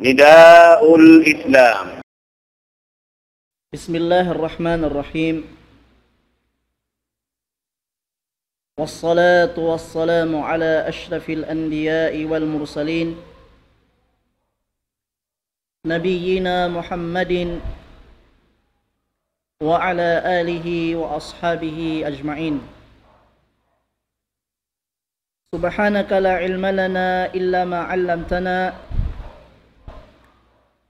نداء الإسلام بسم الله الرحمن الرحيم والصلاة والسلام على أشرف الأنبياء والمرسلين نبينا محمد وعلى آله وأصحابه أجمعين سبحانك لا علم لنا إلا ما علمتنا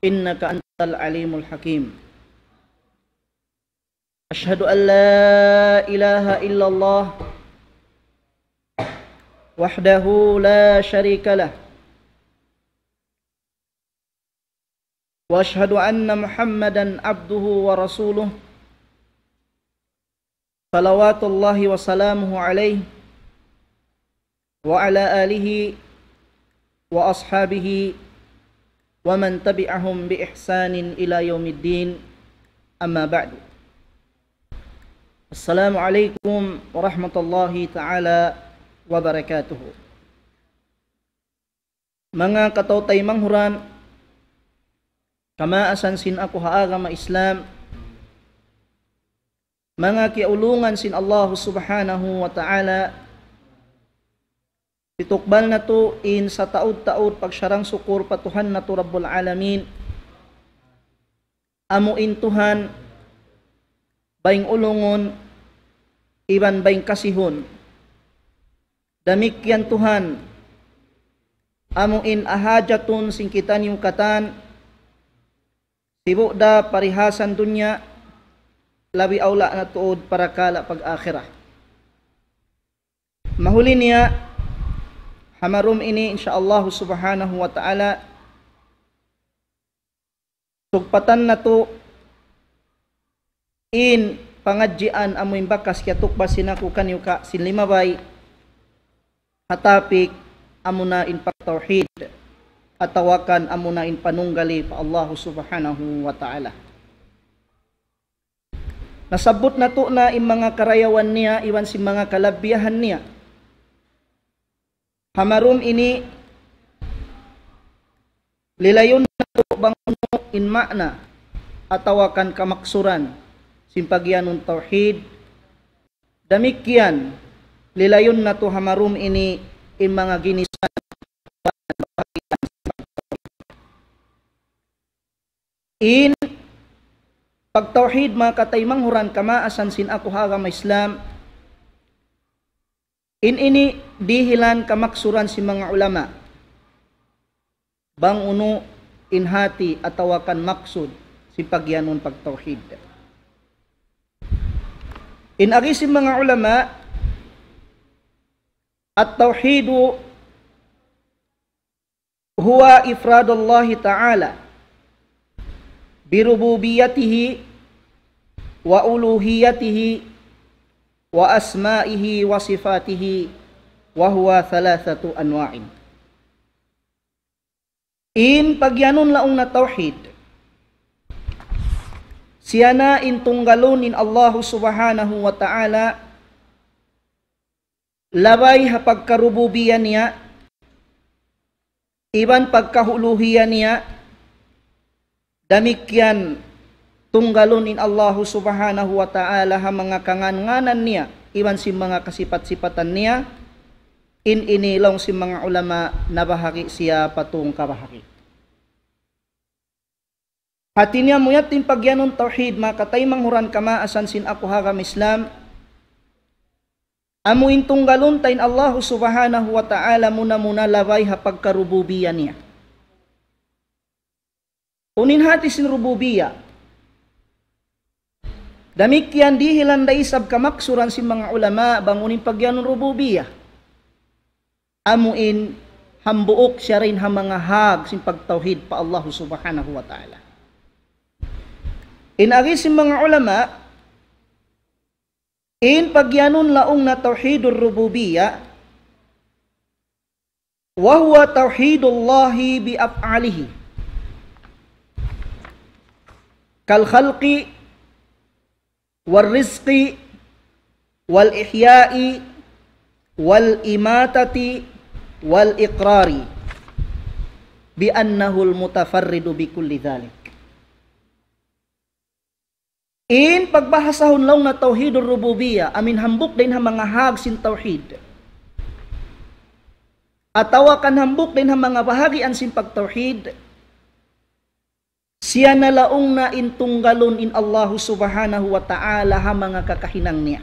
إنك أنت العليم الحكيم أشهد أن لا إله إلا الله وحده لا شريك له وأشهد أن محمدا عبده ورسوله صلوات الله وسلامه عليه وعلى آله وأصحابه ومن تبعهم بإحسان إلى يوم الدين أما بعد السلام عليكم ورحمة الله تعالى وبركاته Mga katautay manghuran, kamaasan sin ako haagama Islam, mga kiaulungan sin Allah subhanahu wa ta'ala, Titukbal na to in sa taod-taod pagsarang sukur patuhan na to Rabbul Alamin. Amuin tuhan, baing ulungon, iban baing kasihon. Damik yan tuhan, amuin ahajatun singkitan yung katan, da parihasan dunya, labi awla na tuod para kala pag-akhirah. Mahuli niya, hamarum ini insyaallah subhanahu wa ta'ala sugpatan na to in pangadjian amoy bakas kya tukba sinaku kanyo ka sinlimabay hatapik amuna in pagtauhid atawakan amuna in panunggali pa Allah subhanahu wa ta'ala nasabot na to na in mga karayawan niya iwan si mga kalabyahan niya hamarum ini lilayon na bang in makna atawakan kamaksuran simpagyanon tauhid damikyan lilayon na to hamarum ini in mga ginisan in pagtauhid mga kataymang huran kamaasan sin ako haga Islam In ini dihilan kamaksuran si mga ulama. Bang uno inhati atawakan maksud si pagyanon pagtauhid. In ari si mga ulama at tauhidu huwa ifradullah ta'ala birububiyatihi wa uluhiyatihi wa wa asma'ihi وأسمائه wa huwa thalathatu anwa'in. In pagyanon laong na tauhid, siya na intunggalon in Allah subhanahu wa ta'ala labay hapag niya, iban pagkahuluhiyan niya, damikyan Tunggalon in Allahu subhanahu wa ta'ala ha mga kanganganan niya, iwan si mga kasipat-sipatan niya, in inilong si mga ulama na bahagi siya patung kabahagi. Hati niya mo yatin pagyanon tauhid makatay manghuran kama asan sin ako hagam Islam. Amuin tunggalon tayin Allahu subhanahu wa ta'ala muna muna ha hapagkarububiya niya. Unin hati sin rububiya, Damikyan dihilan da isab kamaksuran si mga ulama bangunin pagyanon rububiyah. Amuin hambuok siya rin ha mga hag sin pagtauhid pa Allah subhanahu wa ta'ala. Inagi si mga ulama, in pagyanon laong na tauhidur rububiyah, wa huwa tauhidullahi bi af'alihi. Kal khalqi wal والإحياء والإماتة ihya'i wal imatati wal iqrari in pagbahasahon law nga tauhidur rububiyya amin hambuk din ha mga hagsin tauhid hambuk din ha mga bahagi an sin pagtauhid Siya na laong na intunggalon in Allah subhanahu wa ta'ala ha mga kakahinang niya.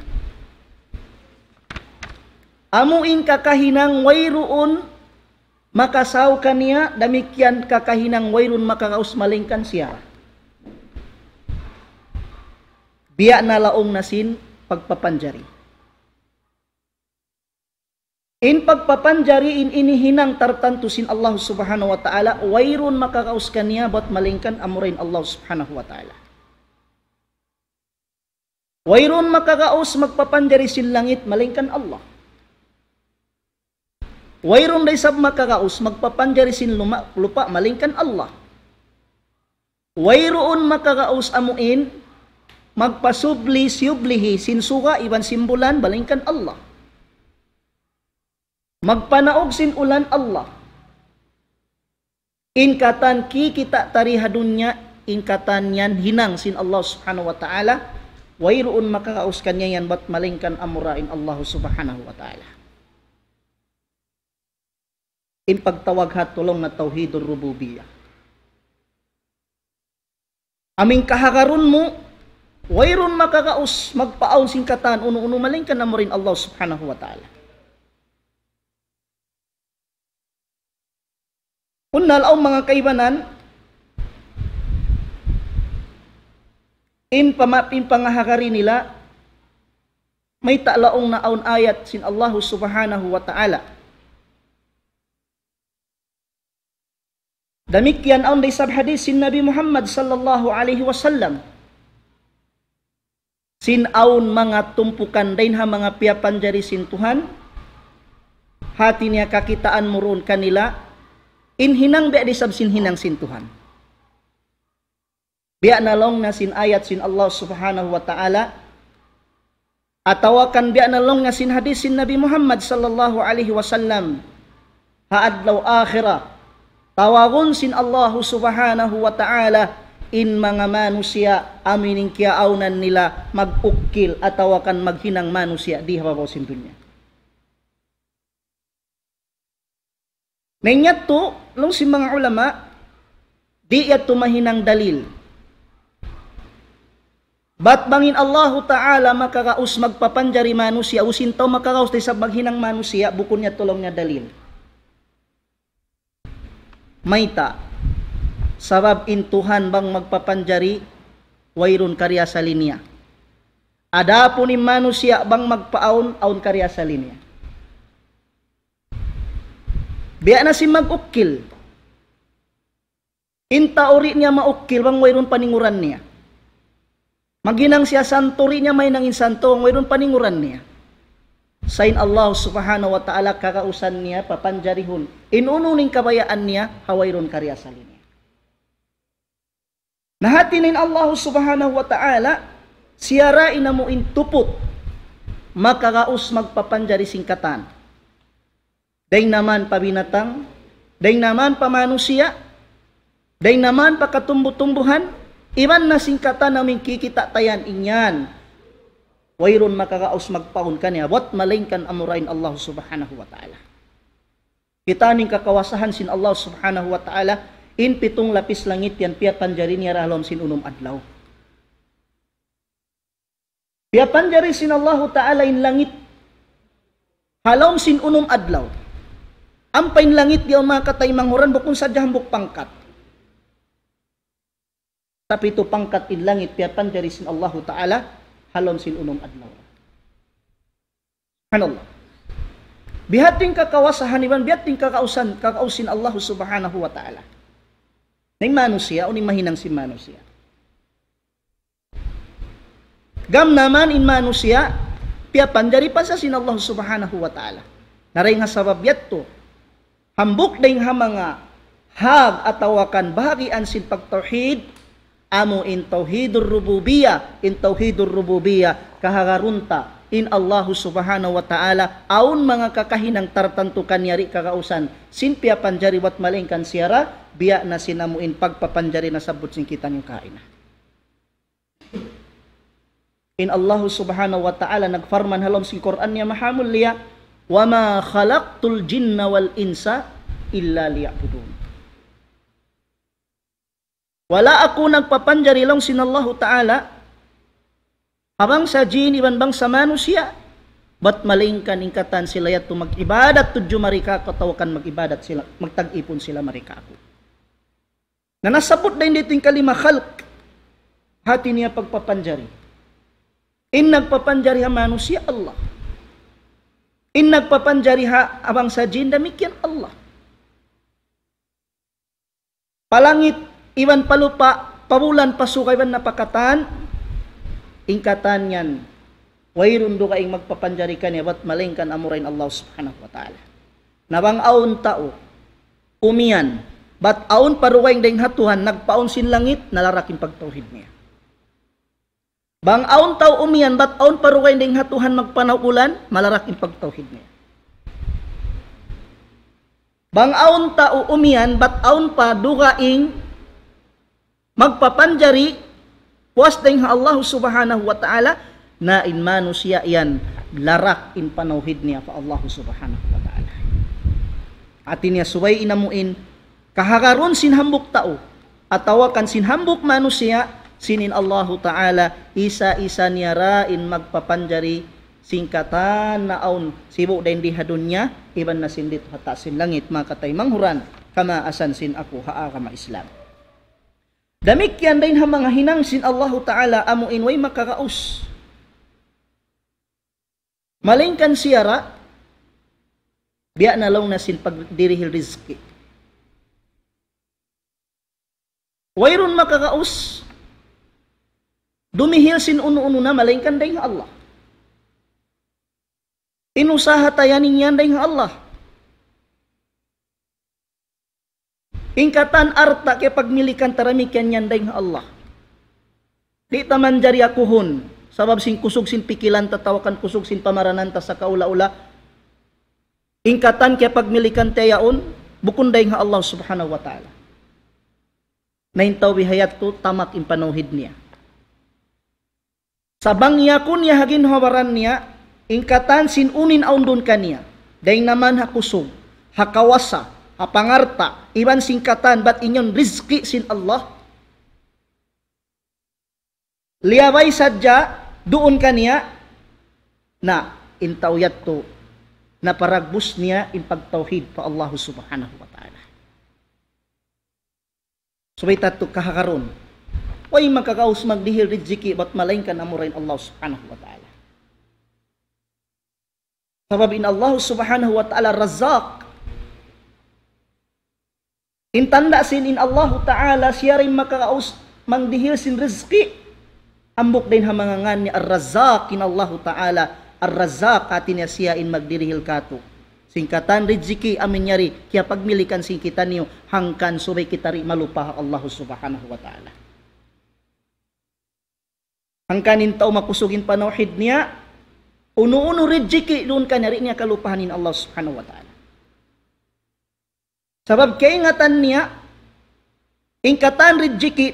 Amo in kakahinang wayroon makasaw niya, damikyan kakahinang wayron makakaus malingkan siya. Biya na laong nasin pagpapanjari. In pagpapanjari in inihinang tartantusin Allah subhanahu wa ta'ala, wairun makakaus kaniya ba't malingkan amurin Allah subhanahu wa ta'ala. Wairun makakaus magpapanjari sin langit malingkan Allah. Wairun day sab makakaus magpapanjari sin luma, lupa malingkan Allah. Wairun makakaus amuin magpasubli sin suka iban simbulan balingkan Allah. Magpanaog sin ulan Allah. Inkatan kikita tariha dunya inkatan yan hinang sin Allah subhanahu wa ta'ala. Wairoon makakaus kanya yan bat malingkan amurain Allah subhanahu wa ta'ala. Impagtawag tulong na tauhidur rububiyah. Aming kahagaron mo, wairun makakaus magpaaw sin katan, uno-uno malingkan amurin Allah subhanahu wa ta'ala. Unnal ang mga kaibanan, in pamapin pangahagari nila, may talaong naon ayat sin Allah subhanahu wa ta'ala. Damikyan ang sab hadis sin Nabi Muhammad sallallahu alaihi wasallam. Sin aun mga tumpukan din ha mga piyapan jari sin Tuhan. Hati niya kakitaan mo kanila Inhinang biya di sin hinang sin Tuhan. Biya nalong long na sin ayat sin Allah subhanahu wa ta'ala Atawakan kan biya na long na sin hadis sin Nabi Muhammad sallallahu alaihi wasallam haadlaw akhirah Tawagun sin Allah subhanahu wa ta'ala in mga manusia amining kiaunan nila magukil atawakan maghinang manusia di hababaw sin dunya. Nanyato, nung si mga ulama, di yato mahinang dalil. Bat bangin Allahu Ta'ala makakaus magpapanjari manusia, usintaw makakaus di sa maghinang manusia, bukon niya tulong niya dalil. Maita, sabab intuhan bang magpapanjari, wairun karya sa linya. Ada po ni manusia bang magpaaun, aun karya sa linya. Biya na si mag-ukil. Intaori niya maukil, bang mayroon paninguran niya. Maginang siya santori niya may nangin santo, mayroon paninguran niya. Sain Allah subhanahu wa ta'ala kakausan niya, papanjarihon. Inununing kabayaan niya, hawayron karyasal niya. Nahatinin Allah subhanahu wa ta'ala, siyarain na mo intupot, makakaus magpapanjari singkatan Daing naman pabinatang, daing naman pamanusia, daing naman pakatumbo-tumbuhan, iman na singkata namin kikita tayan inyan. Wayron makakaos magpaon ka niya, maling kan amurain Allah subhanahu wa ta'ala. Kita ning kakawasahan sin Allah subhanahu wa ta'ala, in pitong lapis langit yan piya panjari niya rahalom sin unum adlaw. Piya panjari sin Allah ta'ala in langit, halom sin unum adlaw. Ampain langit di oma katay manghuran bukun hambuk pangkat. Tapi itu pangkat in langit piapan dari sin Allah Ta'ala halon sin unum adlaw. Subhanallah. Bihating kakawasahan iban, bihating kakausan, kakausin Allah Subhanahu wa Ta'ala. Ni manusia, o mahinang si manusia. Gam naman in manusia, piapan dari pasasin Allah Subhanahu wa Ta'ala. Naray nga sabab yat tu Hambok ding hamanga hag atawakan bahagian sin pagtauhid amo in tauhidur rububiyya in tauhidur rububiyya kahagarunta in Allah subhanahu wa ta'ala aun mga kakahinang tartanto kanyari kakausan sinpia panjari wat malingkan siyara biya na sinamuin pagpapanjari na sabot sing kita yung kain in Allah subhanahu wa ta'ala nagfarman halom sing Quran niya mahamul liya وَمَا خَلَقْتُ الْجِنَّ وَالْإِنْسَ إِلَّا لِيَعْبُدُونَ Wala ako nagpapanjarilong sinallahu ta'ala habang sa jin iban bang sa manusia bat malingkan ingkatan sila yat mag-ibadat tudyo marika katawakan mag-ibadat sila magtag-ipon sila marika ako. Na nasabot na dito kalima khalq hati niya pagpapanjari. In nagpapanjari ang manusia Allah In nagpapanjariha abang sa jin, damikin Allah. Palangit, iwan palupa, pabulan, pasukay ban napakatan, ingkatan yan. Wairun do kaing magpapanjari ka niya, ba't malingkan amurain Allah subhanahu wa ta'ala. Nabang aun tao, umian, bat aun paruwayng ding hatuhan, nagpaon sin langit, nalaraking pagtauhid niya. Bang aon tao umiyan, bat aon parukay ding hatuhan magpanaulan, malarak yung pagtauhid niya. Bang aon tao umiyan, bat aon pa dugaing magpapanjari, puwas ding Allah subhanahu wa ta'ala, na in siya yan, larak in panauhid niya pa Allah subhanahu wa ta'ala. Atin niya suway inamuin, kahagaron sinhambok tao, atawakan sinhambok manusia, sinin Allahu Ta'ala isa-isa niya in magpapanjari singkatan naon sibuk dayon di hadunya iban na sindit sin langit makatay manghuran kama asan sin aku haa kama Islam Damikyan din ha mga hinang sin Allahu Ta'ala amo inway makakaus. Malingkan siya ra, biya na lang na sin pagdirihil rizki. Wayron makakaus, sin unu na melainkan dengan Allah. Inusaha tayaninyan dengan Allah. Ingkatan arta ke pagmilikan taramikan dayang Allah. Di taman jari aku hun, sabab sin kusug sin pikilan tatawakan kusuk sin pamaranan tasa kaula-ula. Ingkatan ke pagmilikan tayaun, bukun dengan Allah subhanahu wa ta'ala. Naintaw bihayat tu tamak niya. Sabang yakun ya hagin hawaran niya, ingkatan sin unin aundun kaniya. Day naman hakusog, hakawasa, apangarta, iban singkatan, bat inyon rizki sin Allah. Liabay sadya, doon kaniya, na intawyat to, na paragbus niya in pagtauhid pa Allah subhanahu wa ta'ala. Subay so, kahakaroon, way magkakaus magdihil riziki bat malain ka na Allah subhanahu wa ta'ala. Sabab in Allah subhanahu wa ta'ala razak. Intanda sin in Allah ta'ala siya rin makakaus magdihil sin rizki. Ambok din hamangangan ni ar-razak in Allah ta'ala ar-razak atin niya siya in magdirihil kato. Singkatan riziki amin nyari kaya pagmilikan kita niyo hangkan subay kita rin malupaha Allah subhanahu wa ta'ala hangkanin tao makusugin panauhid niya uno-uno rejiki doon ka nari niya kalupahanin Allah subhanahu wa ta'ala sabab keingatan niya ingkatan rejiki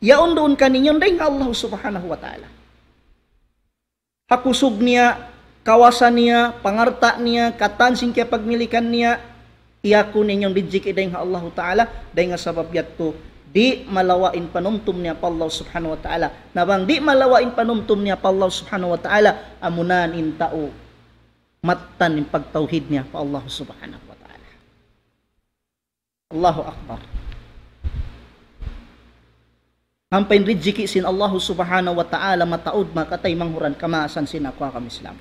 yaon doon kaninyon rin Allah subhanahu wa ta'ala hakusog niya kawasan niya pangarta niya katansing kaya pagmilikan niya iya ko ninyon rejiki dahil Allah ta'ala dahil nga sabab yat di malawain panumtum niya pa Allah subhanahu wa ta'ala. Nabang di malawain panumtum niya pa Allah subhanahu wa ta'ala, amunan in tao. Mattan in pagtauhid niya pa Allah subhanahu wa ta'ala. Allahu Akbar. Ang painrijiki sin Allah subhanahu wa ta'ala mataod makatay manghuran kamasan sinakwa kami Islam.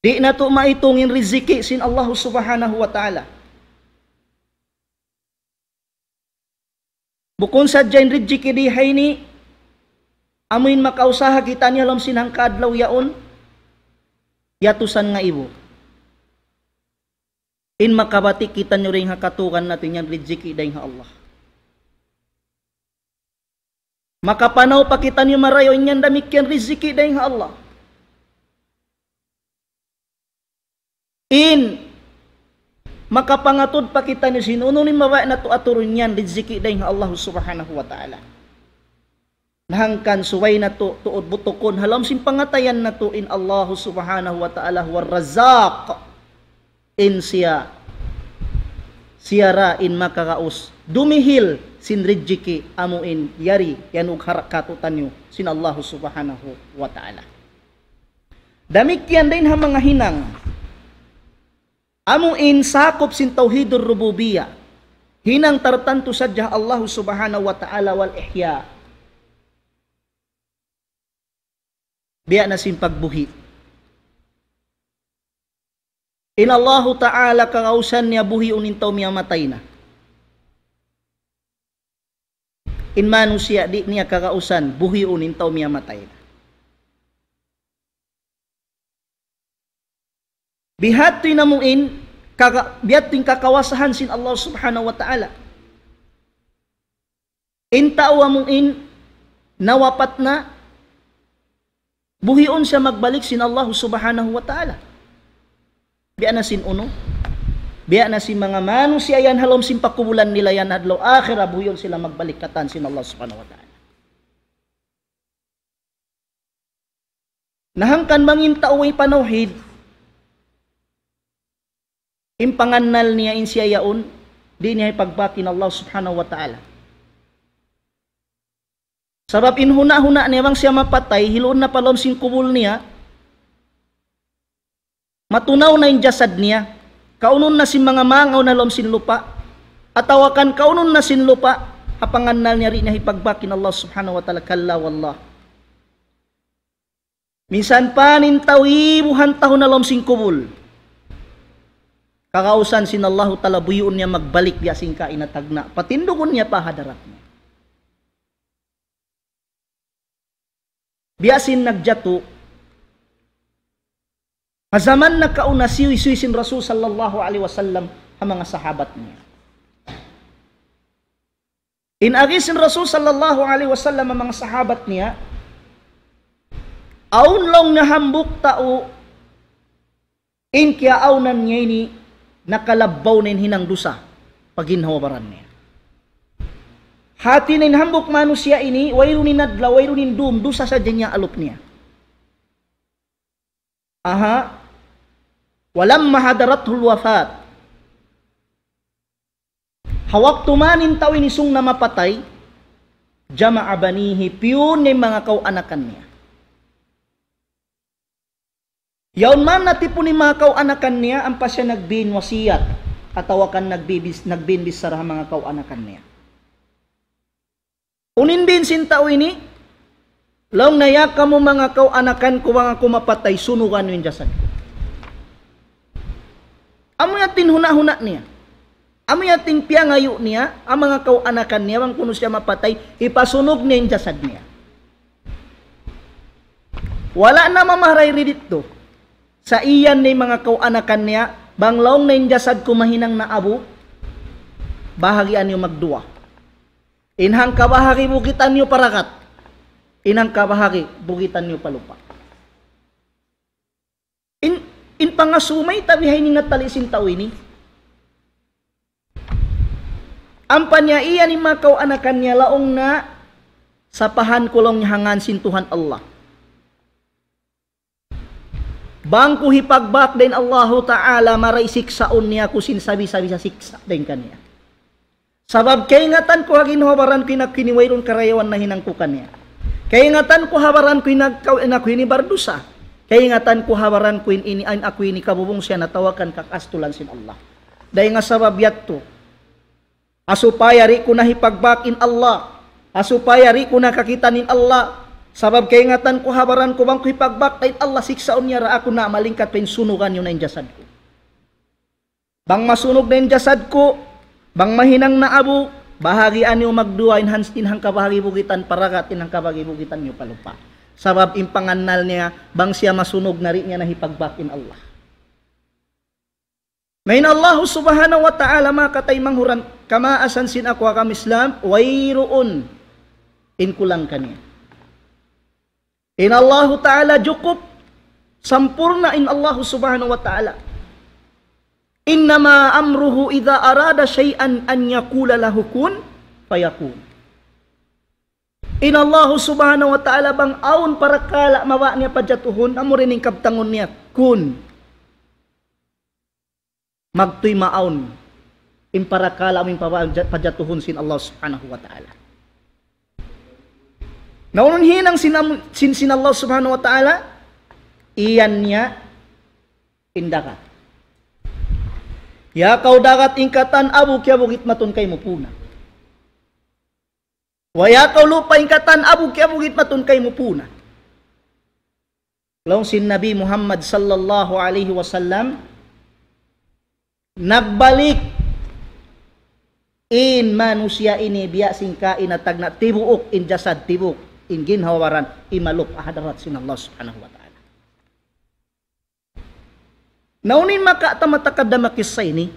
Di na to maitungin riziki sin Allah subhanahu wa ta'ala. Bukun sadyain rizki dihaini. Amin makausaha kita ni alam sinangkad law yaon. Yatusan nga ibu. In makabati kita nyo rin hakatukan natin yan rizki ha Allah. Makapanaw pa kita nyo marayo inyan damikyan rizki ha Allah. In makapangatod pa kita ni sinuno ni mawa na to aturon yan riziki day nga Allah subhanahu wa ta'ala nahangkan suway na to tuod butukon halam sin pangatayan na to in Allah subhanahu wa ta'ala war razaq in siya siya in makakaos dumihil sin riziki amuin yari yan ug harakatutan nyo sin Allah subhanahu wa ta'ala damikyan yan din ha mga hinang Among insakop sin tauhidur rububiyya. Hinang tartanto sa sadya Allah subhanahu wa ta'ala wal ihya. Biya na sin pagbuhi. In Allah ta'ala kangausan niya buhi unintaw miya matay na. In manusia di niya kakausan buhi unintaw miya matay na. Bihat tinamuin, Kaka, biyating kakawasahan sin Allah subhanahu wa ta'ala. Intawa mong in, nawapat na, buhion siya magbalik sin Allah subhanahu wa ta'ala. Biya na sin uno, biya na si mga manong si ayan halom sin pakubulan nila yan adlaw akhira buhion sila magbalik katan sin Allah subhanahu wa ta'ala. Nahangkan mangin taway panauhid, Impanganal niya in siya yaon, di niya ipagbakin Allah subhanahu wa ta'ala. Sabab in huna niya bang siya mapatay, hiloon na palom sing kubul niya, matunaw na in jasad niya, kaunon na si mga mangaw na lom sin lupa, atawakan kaunon na sin lupa, apanganal niya rin na Allah subhanahu wa ta'ala, kalla wallah. Minsan pa nintawibuhan taon na lom sing kubul. Kakausan sin sinallahu tala buyon niya magbalik biya ka inatagna. Patindugon niya pa hadarat niya. Biasin nagjato, Mazaman na kauna siwisiwisin Rasul sallallahu alaihi wasallam ang mga sahabat niya. Inagisin Rasul sallallahu alaihi wasallam ang mga sahabat niya, aunlong na hambuk tao, inkya aunan niya ini nakalabaw nin hinang dusa paginhawabaran niya. Hati nin hambok mano ini, wayro ni nadla, wayro ni dum, dusa sa dinya alop niya. Aha, walam mahadaratul wafat. Hawak tumanin tawin isong na mapatay, jama'a banihi, piyon ni mga kauanakan niya. Yaon man natipon ni mga kauanakan niya ang pasya nagbin wasiyat katawakan nagbibis nagbinbis sa mga kauanakan niya. Unin din sinta ini Laong naya ka mo mga kauanakan ko mga kumapatay sunugan yun jasad. Amo yatin huna-huna niya. Amo yatin piyangayo niya ang mga kauanakan niya wang kuno siya mapatay ipasunog niya yung niya. Wala na mamahray dito sa iyan ni mga kauanakan niya, banglaong na jasad kumahinang na abo, bahagian niyo magdua. Inhang kabahagi bukitan niyo parakat. Inhang kabahagi bukitan niyo palupa. In, in pangasumay tabihay ni natalisin ini Ang iya ni mga kauanakan niya laong na sapahan pahan kulong nihangan sintuhan Allah. Bangku hipagbak din Allahu Ta'ala maray siksaon niya kusin sabi-sabi sa siksa din kaniya. Sabab kaingatan ko hagin habaran ko inakiniwayron karayawan na hinangkukan niya. Kaingatan ko habaran ko inakuini eh, bardusa. Kaingatan ko habaran ko ini ang ako ini kabubong siya natawakan kakastulan sin Allah. Dahil nga sabab yato. Asupaya ri ko na hipagbakin Allah. Asupaya ri ko na kakitan Allah Sabab kay ngatan ko habaran ko bang ko ipagbak kay Allah siksaon niya ra ako na malingkat pen sunugan yun ang jasad ko. Bang masunog na yung ko, bang mahinang na abo, bahagian niyo magduwa inhans inhang bukitan paragat inhang bukitan niyo palupa. Sabab impanganal niya bang siya masunog na rin niya nahipagbakin Allah. Main Allah subhanahu wa ta'ala makatay manghuran kama asan sin akwa kam Islam wayroon inkulang kaniya. In Allahu Ta'ala cukup. Sampurna in Allahu Subhanahu wa Ta'ala. Innama amruhu idza arada syai'an an yaqula lahu kun fayakun. In Allahu Subhanahu wa Ta'ala bang aun para kala mawa niya pajatuhon amo rining kabtangon niya kun. Magtuy maaon. Imparakala aming pajatuhon sin Allah Subhanahu wa Ta'ala. Naunhin ang sinam, sin Allah subhanahu wa ta'ala, iyan niya, indaka. Ya kau dagat ingkatan abu kya bugit matun kay mupuna. Wa ya kau lupa ingkatan abu kya bugit matun kay mupuna. Long sin Nabi Muhammad sallallahu alaihi wasallam nagbalik in manusia ini biya singkain at tagna tibuok in jasad tibuok ingin hawaran imaluk ahadarat sinallah subhanahu wa ta'ala naunin maka tamatakadama kisah ini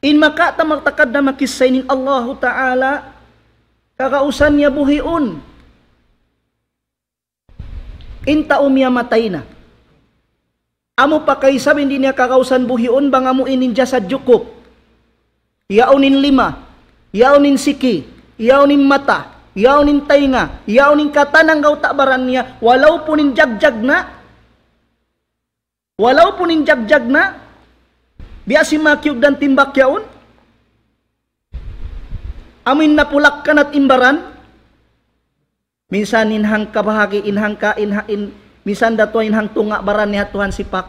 in maka tamatakadama kisah ini Allah ta'ala kakausannya buhiun inta umya mataina amu pakai sabin dinya kakausan buhiun bangamu inin jasad cukup yaunin lima yaunin siki yaunin mata Yaw nin tay nga, yaw nin katanang gautabaran niya, walaw po nin jagjag na. Walaw po nin jagjag na. Biya si makiog dan timbak yaon. Amin na pulak kan at imbaran. Minsan inhang kabahagi, inhang ka, inha, in, minsan dato inhang tunga baran niya Tuhan sipak.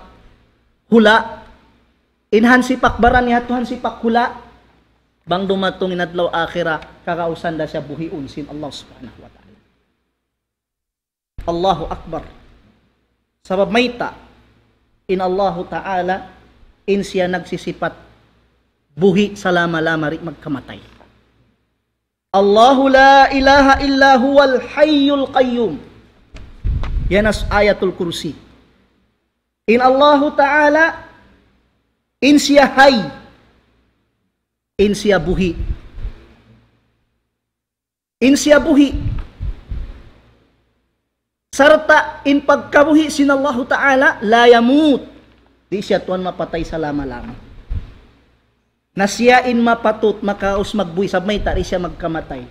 Hula. Inhan sipak baran niya Tuhan sipak hula. Hula Bang dumatong inadlaw akhira, kakausan da siya buhi unsin Allah subhanahu wa ta'ala. Allahu Akbar. Sabab may in Allahu ta'ala, in siya nagsisipat, buhi sa lama-lama magkamatay. Allahu la ilaha illa huwal hayyul qayyum. Yan as ayatul kursi. In Allahu ta'ala, in siya hayy, in siya buhi. In siya buhi. Sarta in pagkabuhi sinallahu ta'ala la yamut. Di siya tuan mapatay sa lama-lama. Na mapatut makaus mapatot makaos may tari siya magkamatay.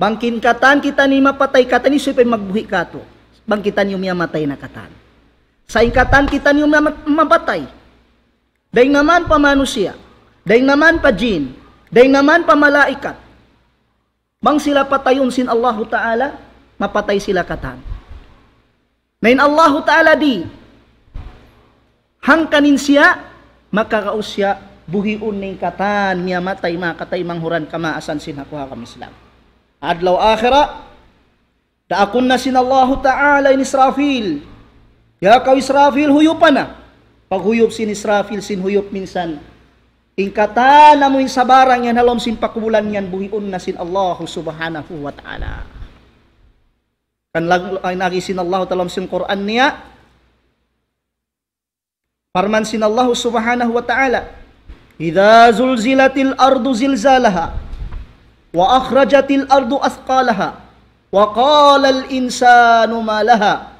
Bangkin katan kita ni mapatay katan ni sipay magbuhi kato. Bangkitan yung matay na katan. Sa ingkatan kita niyo mapatay. Dahil naman pamanusia. siya. Daing naman pa jin, daing naman pa malaikat. Bang sila patayon sin Allahu Ta'ala, mapatay sila katan. Nain Allahu Ta'ala di, hangkanin siya, makakaos siya, buhi uning katan, niya matay makatay manghuran kamaasan sin hakuha kami Islam. Adlaw akhira, daakon na sin Allahu Ta'ala in Israfil, Ya Yakaw Israfil, huyupan na. Pag sin Israfil, sin huyup minsan, Ingkata na mo sa barang yan halom sin pakubulan yan buhion na sin Allah subhanahu wa ta'ala. Kan lag ay nagisin Allah talam sin Quran niya. Parman sin Allah subhanahu wa ta'ala. Idza zulzilatil ardu zilzalaha wa akhrajatil ardu asqalaha. wa qala al insanu ma laha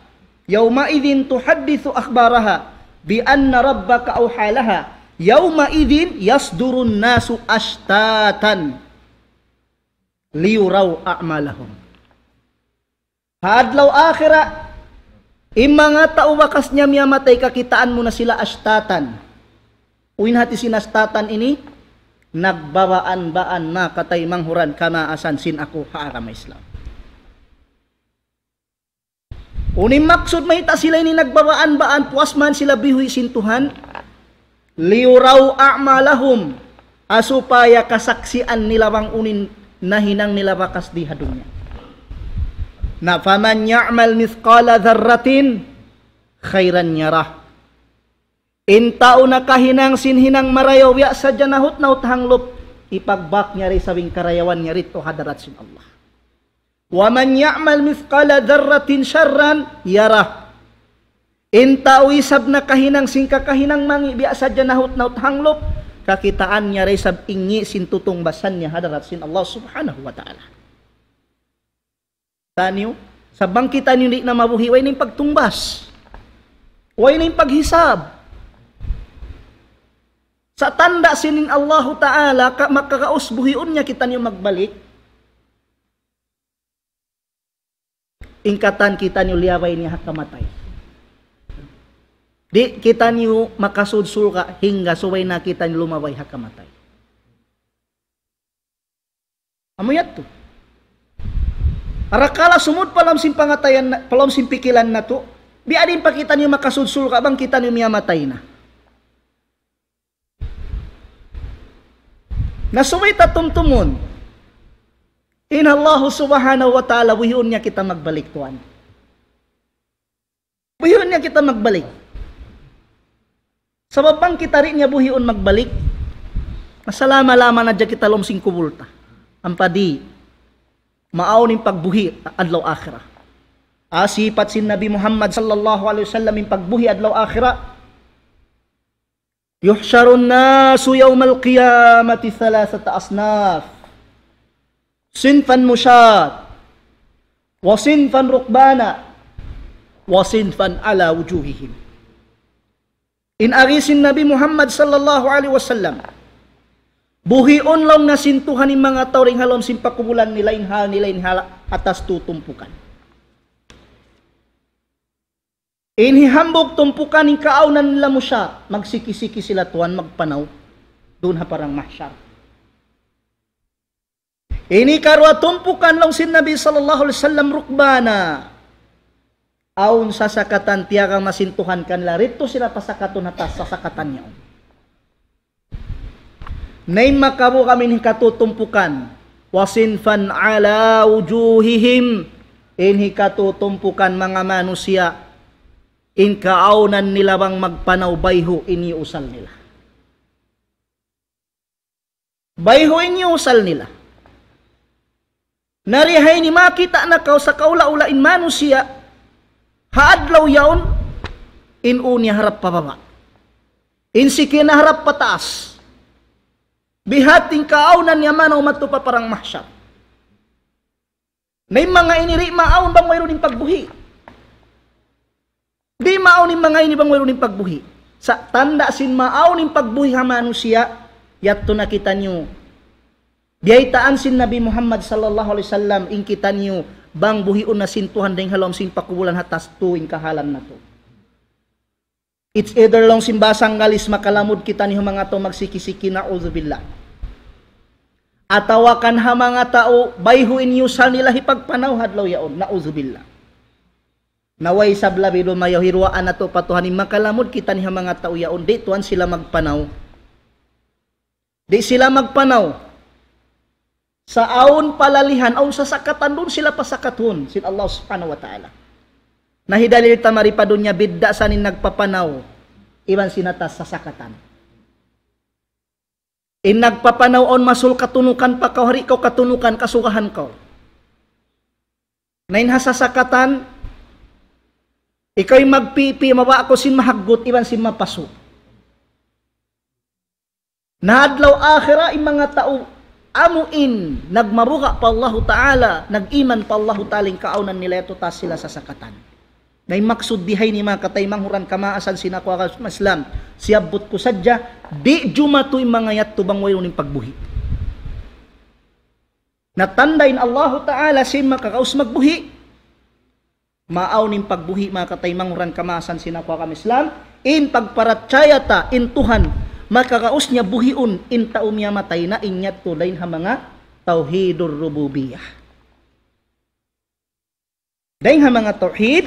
yawma idhin tuhaddithu akhbaraha bi anna rabbaka awhalaha Yauma idin yasdurun nasu ashtatan liyuraw a'malahum. Hadlaw akhira, Im mga tao wakas niya miyamatay kakitaan mo na sila ashtatan. Uwin hati sinastatan ini, nagbawaan-baan na katay manghuran kana asan sin ako haarama Islam. Unim maksud may ta sila ini nagbawaan-baan puas man sila bihuy sintuhan, liuraw a'malahum asupaya kasaksian nila bang unin na hinang nila bakas di hadunya. na faman ya'mal mithqala dharratin khairan yarah intao na kahinang sinhinang marayaw ya sa janahot na uthanglop ipagbak niya rin sabing karayawan niya rito oh, hadarat sin Allah wa man ya'mal mithqala dharratin syarran yarah Inta sab na kahinang singkakahinang mangi biya sadya nahut naut hanglop kakitaan niya ray sab ingi sintutong basan niya hadarat sin Allah subhanahu wa ta'ala. Tanyo, sabang kita niyo na mabuhi, way na yung pagtumbas. Way na yung paghisab. Sa tanda sinin Allah ta'ala, makakaus buhiun niya kita niyo magbalik, ingkatan kita niyo liyaway niya hakamatay. Di kita niyo makasudsul ka hingga suway nakita niyo lumaway hakamatay. Amuyat to. Arakala sumud palam sin pangatayan palam sin pikilan na to. Di adin pa kita niyo makasudsul ka bang kita niyo miyamatay na. Nasuway tatumtumon. In Allah subhanahu wa ta'ala, wihon niya kita magbalik tuan. Wihon niya kita magbalik. Sa babang kita rin niya buhion magbalik. Masalama laman na kita lom sing kubulta. Ang padi, maaw ning pagbuhi adlaw akhira. Asipat sin Nabi Muhammad sallallahu alaihi wasallam in pagbuhi adlaw akhira. Yuhsharun nasu yawmal qiyamati thalathata asnaf. Sinfan musyad. Wasinfan rukbana. wa Wasinfan ala wujuhihim. Inarisin Nabi Muhammad sallallahu alaihi wasallam. buhi onlong na sintuhan ni mga tao ring halom simpakubulan nila inhal nila inhala atas tutumpukan. Inhihambog tumpukan ng kaunan nila mo siya, magsikisiki sila tuan magpanaw doon ha parang mahsyar. Ini karwa tumpukan long sin Nabi sallallahu alaihi wasallam rukbana aun sa sakatan tiyaga masintuhan la rito sila pasakato na tas sasakatan niyo Nain makabo kami ni katutumpukan wasinfan ala wujuhihim inhi katutumpukan mga manusia in kaaunan nila bang magpanaw bayho iniusal nila bayho iniusal nila narihay ni makita na kaw sa kaula-ulain manusia Haadlaw yaon, inunya harap pababa. Insiki na harap pataas. Bihating kaawnan yaman o matupa parang mahsyar. May mga iniri maawon bang mayroon ng pagbuhi? Di maawon ng mga ini bang mayroon ng pagbuhi? Sa tanda sin maawon ng pagbuhi hamano siya, yatto nakita nyo. Diyay taan sin Nabi Muhammad sallallahu alaihi wasallam ingkitan nyo bang buhion na sintuhan ding halom sin pakubulan hatas tuwing kahalan na to. It's either long simbasang ngalis makalamod kita ni mga to magsikisiki na uzubillah. Atawakan ha mga tao bayhuin niyo sa nila hipagpanaw hadlaw yaon na uzubillah. Naway sa blabi lumayaw hirwaan na to patuhanin makalamod kita ni mga tao yaon di tuan sila magpanaw. Di sila magpanaw sa aon palalihan, aon sa sakatan, doon sila pasakaton, sin Allah subhanahu wa ta'ala. Nahidalil mari pa doon niya, bidda sa nin nagpapanaw, iban sinatas sa sakatan. In nagpapanaw on masul katunukan pa kahari ko katunukan, kasugahan ko. Nain hasasakatan, ikaw'y magpipi, mawa ako sin mahaggot, iban sin mapasok. Naadlaw akhira, yung mga tao, amuin nagmaruha pa Allah Ta'ala nagiman pa Allah Ta'ala kaunan nila ito tas sila sa sakatan ngay maksud dihay ni mga katay manghuran kamaasan sinako ka Islam siabot ko sadya di jumatoy mga yat tubang wayo ning pagbuhi natandain Allah Ta'ala si makakaus magbuhi maaw ning pagbuhi mga katay manghuran kamaasan sinako ka Islam in pagparatyaya in tuhan makakaos niya buhiun in taumya niya matay na inyat tulay ha mga tauhidur rububiyah. Dahil ha mga tauhid,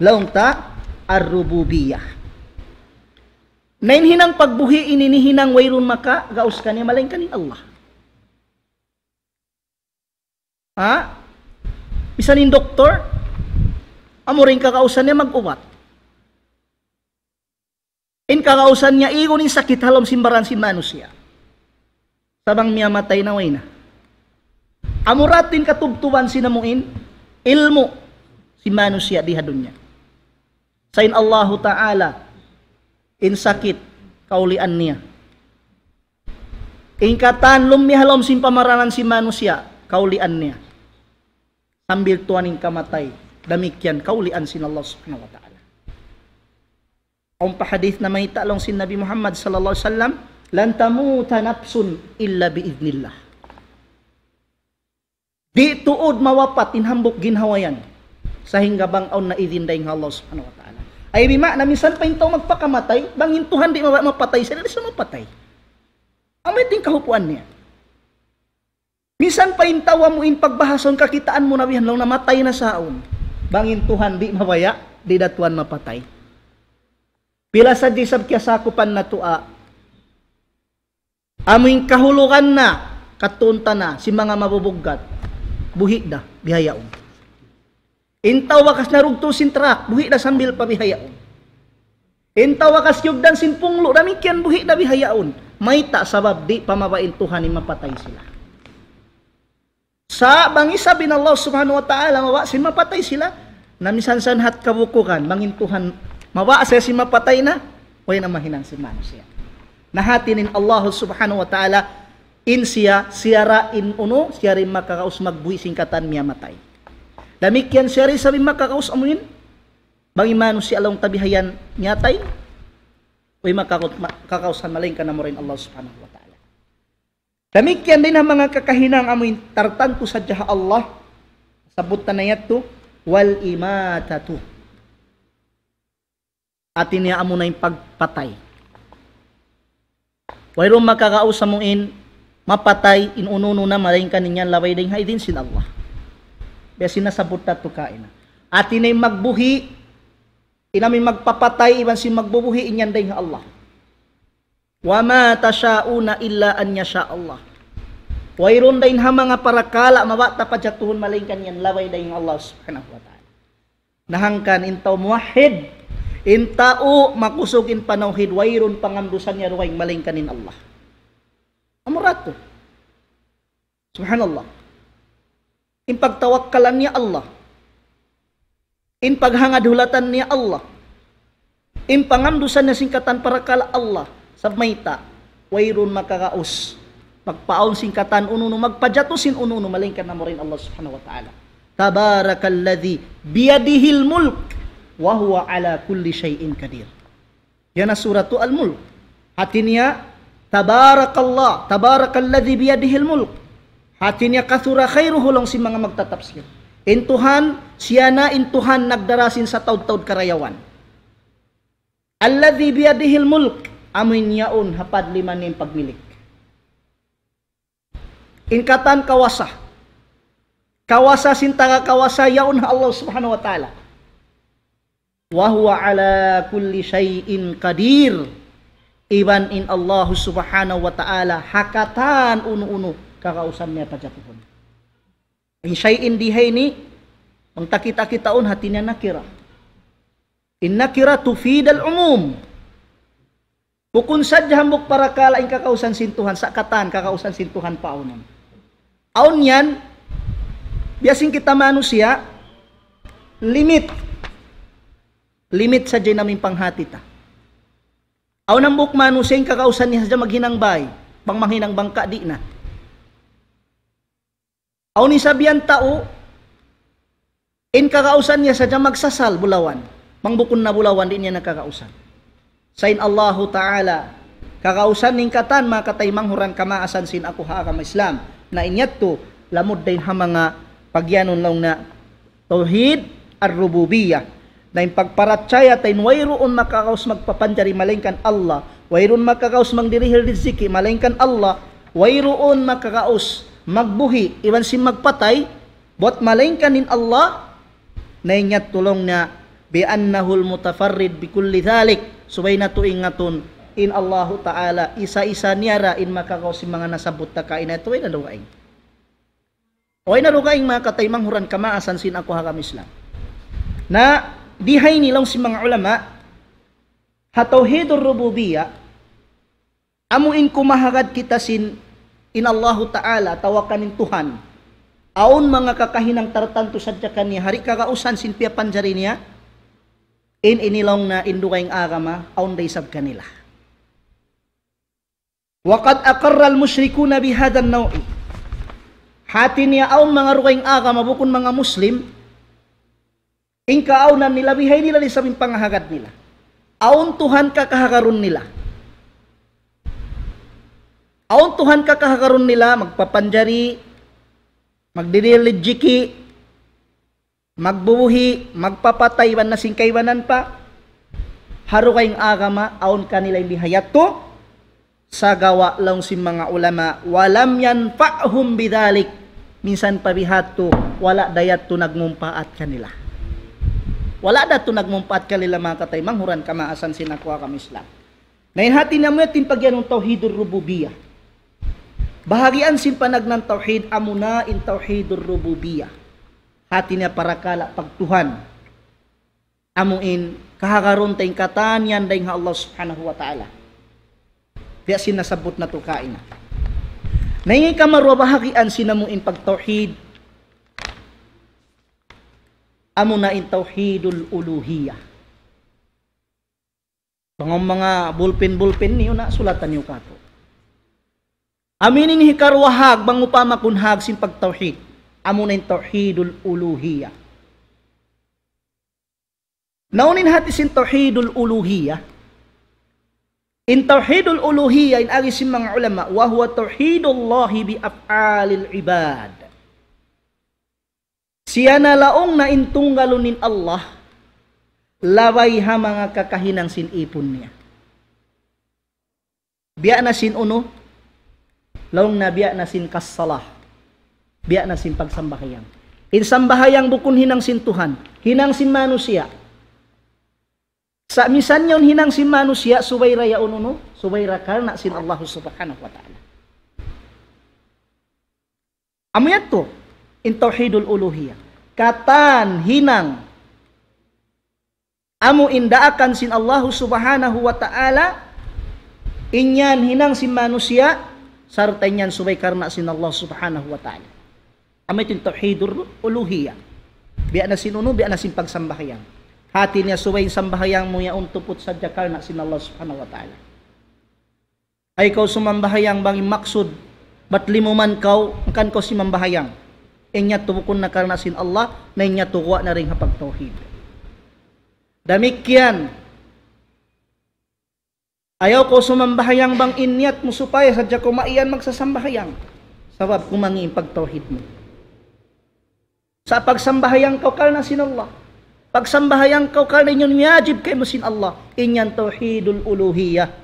laong ta ar-rububiyah. Nainhinang hinang pagbuhi ininihinang wayron maka gaus kani maling kanin Allah. Ha? Bisa nin doktor, amo rin kakausan niya mag-uwat. In kakausan niya, igo sakit halom simbaran si manusia. Sabang miya matay na wayna. Amuratin katubtuban sinamuin, ilmu si manusia dihadun niya. Sain Allahu Ta'ala, in sakit kaulian niya. Ingkatan lumihalom sin pamaranan si manusia, kaulian niya. Sambil tuaning kamatay, damikyan kaulian sin Allah Subhanahu wa Ta'ala. Ang pahadith na may talong si Nabi Muhammad sallallahu alaihi wasallam, lan tamuta nafsun illa biidnillah. Di tuod mawapat in inhambok ginhawayan sa hinggabang aon na idinday ng Allah subhanahu wa ta'ala. Ay bima na minsan pa intaw magpakamatay, bangin tuhan di mapatay, sila di sa mapatay. Ang may ting kahupuan niya. Minsan pa intaw mo in pagbahason kakitaan mo na bihan lang namatay na saon. Bangin tuhan di mawaya, di datuan mapatay. Pila sa di sab sakupan na tua. Aming kahulukan na, katunta na, si mga mabubugat. Buhi na, bihayaon. Um. Intaw wakas narugto sintrak, buhi na sambil pa bihayaon. Um. Intaw wakas yugdan sinpunglo, ramikyan buhi na bihayaon. Um. May ta sabab di pamabain Tuhan ni mapatay sila. Sa bangisabi ng Allah subhanahu wa ta'ala, mawasin mapatay sila, hat kabukukan, mangintuhan Mawa siya si mapatay na, o na mahinang si mano siya. Nahatinin Allah subhanahu wa ta'ala in siya, siyara in uno, siyari makakaus magbuising katan miya matay. Lamik yan siyari sabi makakaus amunin, mangimano si along tabihayan niyatay, o makakausan maling ka na mo rin Allah subhanahu wa ta'ala. Lamik yan din ang mga kakahinang amuin, tartan ko sa jaha Allah, sabot na na yato, wal imatatu at tiniyaan mo na yung pagpatay. Wairon makakausa mong in, mapatay, inununo na malayang kaninyan, laway ding haidin sin Allah. Kaya sinasabot na tukain. At tinay magbuhi, inamin magpapatay, iban sin magbubuhi, inyan ding Allah. Wa ma tashauna illa an yasha Allah. Wairon dain ha mga parakala, mabata pa jatuhon malayang kaninyan, laway ding Allah subhanahu wa ta'ala. Nahangkan intaw muwahid, In tao makusog in panawhid wayron pangandusan niya ruway maling kanin Allah. Amurato. Subhanallah. In pagtawakkalan niya Allah. In paghangadhulatan niya Allah. In pangandusan niya singkatan para kala Allah sa mayta wayron makakaus. Magpaon singkatan ununo magpajatusin ununo maling kan na mo rin Allah subhanahu wa ta'ala. Tabarakalladhi biyadihil mulk wa huwa ala kulli syai'in kadir. Yana suratu Al-Mulk. Hatinya tabarakallah, tabarakalladzi biyadihil mulk. Hatinya kathura khairuhu long simang magta tafsir. Intuhan siana intuhan nagdarasin sa taud-taud karayawan. Alladzi biyadihil mulk amin yaun hapad lima ning pagmilik. Inkatan kawasa. Kawasa sintaga kawasa yaun Allah Subhanahu wa taala wa huwa ala kulli syai'in qadir iban in Allah subhanahu wa ta'ala hakatan unu-unu kakausannya pajakuhun in syai'in dihaini taki kitaun hatinya nakira in nakira tufidal umum Bukun saja hambuk para kala in kakausan sintuhan sakatan kakausan sintuhan paunan. Aunyan biasing kita manusia limit Limit sa dyan namin panghati ta. Aw nang bukman useng kakausan niya sa maghinangbay, pang manghinangbang ka di na. Aw ni sabihan tao, in kakausan niya sa dyan magsasal bulawan, Mangbukun na bulawan din niya nakakausan. Sain Allahu Ta'ala, kakausan ning katan makataymang huran kamaasan sin ako ha ka Islam na inyat to lamod din ha mga pagyanon lang na tauhid ar-rububiyah na pagparatsaya tayo wayroon makakaos magpapanjari malengkan Allah wayroon makakaos mangdirihil riziki malengkan Allah wayroon makakaos magbuhi iwan si magpatay bot malengkan nin Allah na inyat tulong na bi annahul mutafarrid bi kulli thalik subay na tuing in Allahu ta'ala isa-isa niya in makakaos si mga nasabot ta kain na ito ay nalugaing Okay na rugaing mga kataymang huran kamaasan sin ako hagam Islam. Na dihay nilang si mga ulama hatawhidur rububiyya amuin kumahagad kita sin in Allahu Ta'ala tawakanin Tuhan aun mga kakahinang tartanto sadya ni hari kagausan sin pia panjari niya in inilong na indukayng agama aun day sab kanila waqad aqarra al mushrikuna bi hadha an-naw'i hati niya aun mga rukaing agama bukun mga muslim Ing kaawnan nila, bihay nila ni sabing pangahagad nila. Aon Tuhan ka kahakaron nila. Aon Tuhan ka kahakaron nila, magpapanjari, magdidilijiki, magbubuhi, magpapatay man na singkaywanan pa, haro kayong agama, aun kanila nila bihayat to, sa gawa lang si mga ulama, walam yan fa'hum bidalik, minsan pabihat wala dayat to nagmumpaat kanila wala dato nagmumpat kalila mga katay manghuran kamaasan sinakuha kami Islam nayhati na mo yatin pagyanong tauhidur rububiyah bahagian sin panag ng tauhid amuna in tauhidur rububiyah hati na para kala pagtuhan amuin kahagaron tayong katanyan dayong Allah subhanahu wa ta'ala kaya sinasabot na to na Naingay ka marwa bahagian sinamuin pagtauhid amo na in tauhidul uluhiyah kung mga bulpin-bulpin niyo na sulatan niyo kato aminin hikarwahag bang upamakunhag sin pagtauhid amo na in tauhidul uluhiyah Naunin hati sin tauhidul uluhiyah. In tawhidul uluhiyah in agi sin mga ulama wa huwa tawhidullahi bi af'alil ibad. Siya na laong na intungalo Allah, laway ha mga kakahinang sinipon niya. Biya na sin uno, laong na biya na sin kasalah, biya na sin pagsambahayang. sambahayang bukun hinang sintuhan, hinang sin manusia. Sa misan yon hinang sin manusia, subay raya uno, subay rakarna sin Allah subhanahu wa ta'ala. Amayat to, in tauhidul uluhiyah. Katan hinang amu indaakan sin Allah Subhanahu wa taala inyan hinang sin manusia sarta inyan subay karena sin Allah Subhanahu wa taala. Amo itin tauhidul uluhiyah. Biak na sinuno, biak na sin pagsambahyang. Hati niya subay sambahyang mo ya untuput sa jakal na sin Allah Subhanahu wa taala. Ay kau sumambahayang bangin maksud, batlimuman kau, kan kau si mambahayang enya tubukon na karna sin Allah na enya tuwa na ring hapag tauhid damikyan ayaw ko sumambahayang bang inyat mo supaya sadya ko maiyan magsasambahayang sabab kumangi pagtauhid mo sa pagsambahayang ka karna sin Allah pagsambahayang ka karna inyon miyajib kay mo sin Allah inyan tauhidul uluhiyah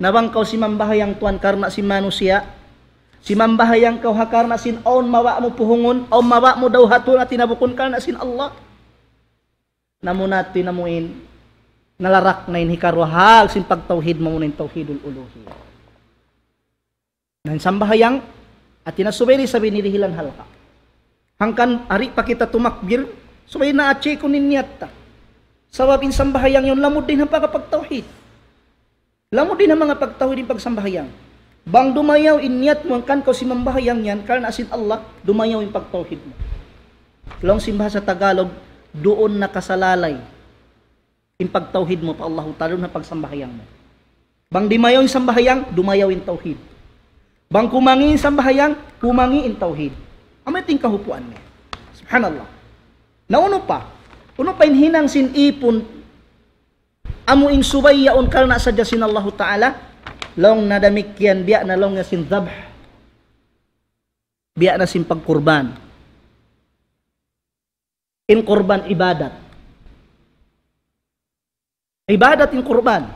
Nabang kau si mambahayang tuan karna si manusia Si bahaya yang kau hakarna sin on mawakmu puhungun, on mawakmu dauhatuna tinabukun karena sin Allah. namu nati namuin, nalarak na in hikaruhag sin pagtauhid mo na tauhidul uluhiyah. Dan sambahayang atina subiri sabi nirihilan halka. Hangkan ari pa kita tumakbir, subay na atse ko ninyata. Sabab in sambahayang yun lamod din ang pagpagtauhid. Lamod din ang mga pagtauhid in pagsambahayang. Bang dumayaw inyat mo kan ko mambahayang yan kan asin Allah dumayaw in pagtauhid mo. Long simbaha sa Tagalog doon nakasalalay in pagtauhid mo pa Allahu Ta'ala na pagsambahayan mo. Bang dimayaw in sambahayang dumayaw in tauhid. Bang kumangi in sambahayang kumangi in tauhid. ting kahupuan mo. Subhanallah. Nauno pa. Uno pa inhinang sin ipon amo in subayaon karna sadya sin Allahu Ta'ala long na damikyan biya na long nga sin dhabh biya na sin pagkurban in kurban ibadat ibadat in kurban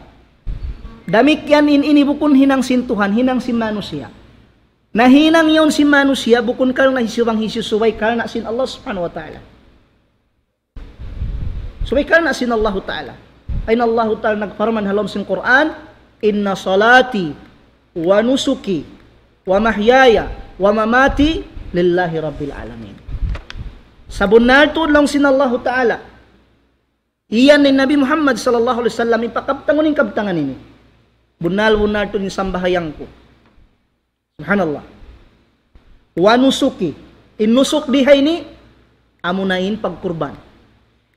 damikyan in ini inibukon hinang sin Tuhan hinang sin manusia na hinang yon sin manusia bukon kal na hisiwang hisusuway kal na sin Allah subhanahu wa ta'ala. Suway kal na sin Allah ta'ala. Ay na Allah ta'ala nagparman halom sin Quran inna salati wa nusuki wa mahyaya wa mamati lillahi rabbil alamin. Sabunalto lang sinallahu ta'ala. Iyan ni Nabi Muhammad sallallahu alaihi wasallam ipakabtangon ning kabtangan ini. Bunal to ni sambahayang ko. Subhanallah. Wa nusuki. inusuk diha ini amunain pagkurban.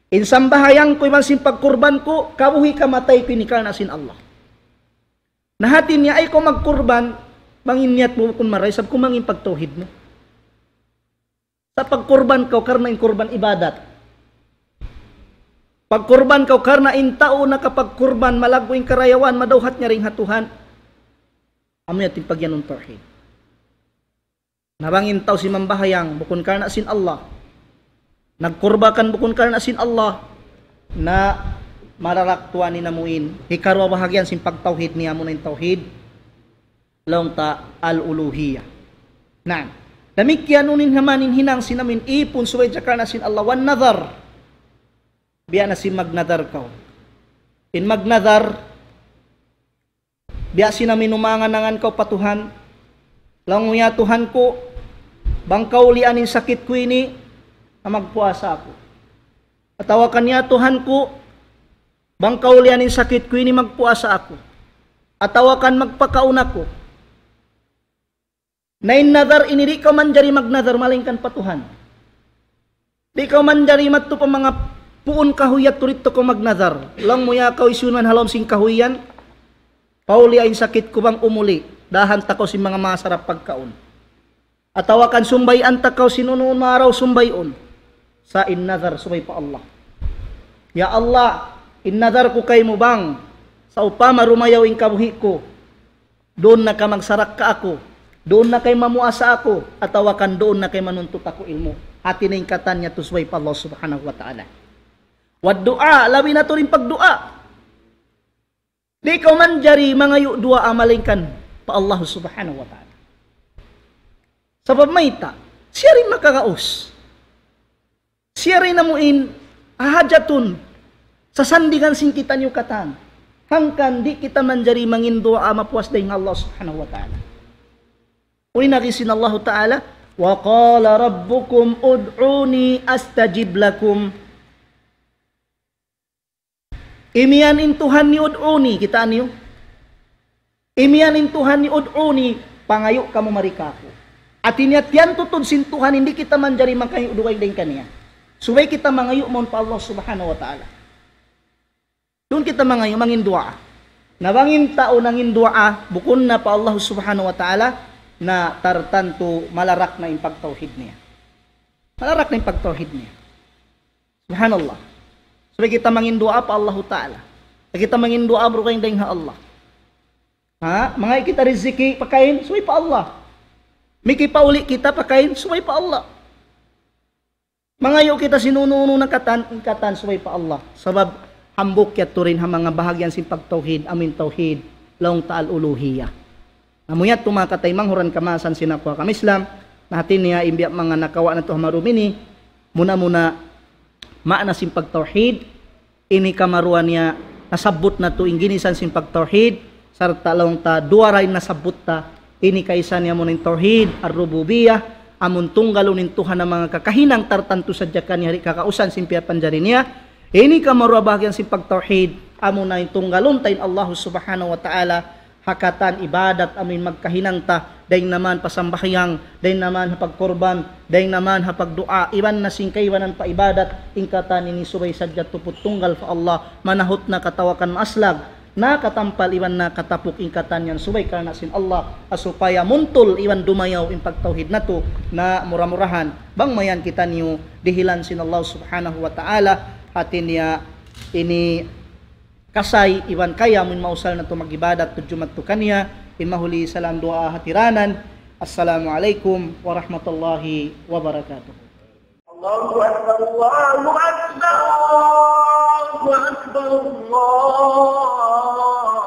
sambahayang ko iman sin pagkurban ko, kawuhi ka matay pinikalan asin Allah. Nahatin niya ay ko magkurban, manginyat mo kung maray, sab ko mangin pagtuhid mo. Sa pagkurban ka, karna in kurban ibadat. Pagkurban ka, karna in tao na kapag kurban, karayawan, madauhat niya ring hatuhan. Amo yatin pagyanon tawhid. Nabangin tao si mambahayang, bukon karna sin Allah. Nagkurba kan bukon karna sin Allah na mararaktuan ni namuin. Hikarwa bahagyan sin pagtauhid ni mo na tauhid. Long ta al-uluhiyya. Naan. Damikyanunin hamanin hinang sinamin ipon suway jakarna sin Allah wan nadar. Biya na si magnadar kao. In magnadar, biya sinamin umanganangan kao patuhan. Languya Tuhan ko, bangkaw lianin sakit ko ini, magpuasa ako. Atawakan niya Tuhan ko, Bangkaw liyan sakit ko ini magpuasa ako. Atawakan magpakauna ko. Nain nadar ini di ka man jari magnadar malingkan patuhan. Di ka man jari matto pa mga puon kahuyat turito ko magnadar. Lang mo kau isunan halom sing kahuyan. Pauli ay sakit ko bang umuli. Dahan tako si mga masarap pagkaon. Atawakan sumbay sumbayan takaw sinunoon sumbay on. Sa in nadar sumay pa Allah. Ya Allah, Innadar ko kay mo bang sa upa marumayaw ing kabuhi ko. Doon na ka magsarak ka ako. Doon na kay mamuasa ako. At awakan doon na kay manuntot ako ilmo. Hati na yung katan niya tusway pa Allah subhanahu wa ta'ala. Wad dua, labi na to rin pagdua. Di ka man jari mga yu dua amalingkan pa Allah subhanahu wa ta'ala. Sa pamayta, siya rin makakaos. Siya rin namuin ahajatun Sasandigan sing kita nyukatan. Hangkan di kita menjadi mengindua puas dengan Allah subhanahu wa ta'ala. Uli nagisin Allah ta'ala. Wa qala rabbukum ud'uni astajib lakum. Imian in Tuhan ni ud'uni. Kita niyo. Imian in Tuhan ni ud'uni. Pangayuk kamu marikaku. Artinya tiyan tutun sin Tuhan hindi kita menjadi makahiduay dengan kanya. Supaya kita mangayuk mohon pa Allah subhanahu wa ta'ala. Doon kita mga mangin dua. Nawangin tao nangin dua ah, bukon na pa Allah subhanahu wa ta'ala na tartanto malarak na yung pagtawhid niya. Malarak na yung pagtawhid niya. Subhanallah. So kita mangin pa Allah ta'ala. Kita mangin dua bro kayong dayang ha Allah. Ha? Mga kita riziki pakain, suway pa Allah. Miki pauli kita pakain, suway pa Allah. Mga yo kita sinununo ng katan, katan suway pa Allah. Sabab hambok ya turin ha mga bahagyan sin pagtauhid amin tauhid laong taal uluhiya. Amuyat tumakatay manghuran kamasan sinakwa kami Islam natin niya imbiak mga nakawa na to hamarumini muna muna maana sin pagtauhid ini kamaruan niya nasabot na to ingginisan sin pagtauhid sarta laong ta duwa rin nasabot ta ini kaisa niya mo ng tauhid ar-rububiyah amon tunggalo nin Tuhan ang mga kakahinang tartanto sa jakan ni hari kakausan simpiapan jari niya Ini ka marubahagyan si pagtauhid amo na tunggalon tayin Allah subhanahu wa ta'ala hakatan ibadat amin magkahinangta day naman pasambahyang day naman hapagkurban day naman hapagdua iban na singkay wanan pa ibadat ingkatan ini subay sadyat tupot tunggal fa Allah manahot na katawakan maslag na katampal iwan na katapok ing yan subay karna sin Allah asupaya muntul iban dumayaw in pagtauhid nato na muramurahan bang mayan kita niyo dihilan sin Allah subhanahu wa ta'ala atin ya ini kasay iwan kaya min mausal na tumagibadat jumat to kaniya in mahuli salam doa hatiranan assalamu alaikum wa rahmatullahi Allahu akbar Allahu akbar Allahu akbar Allah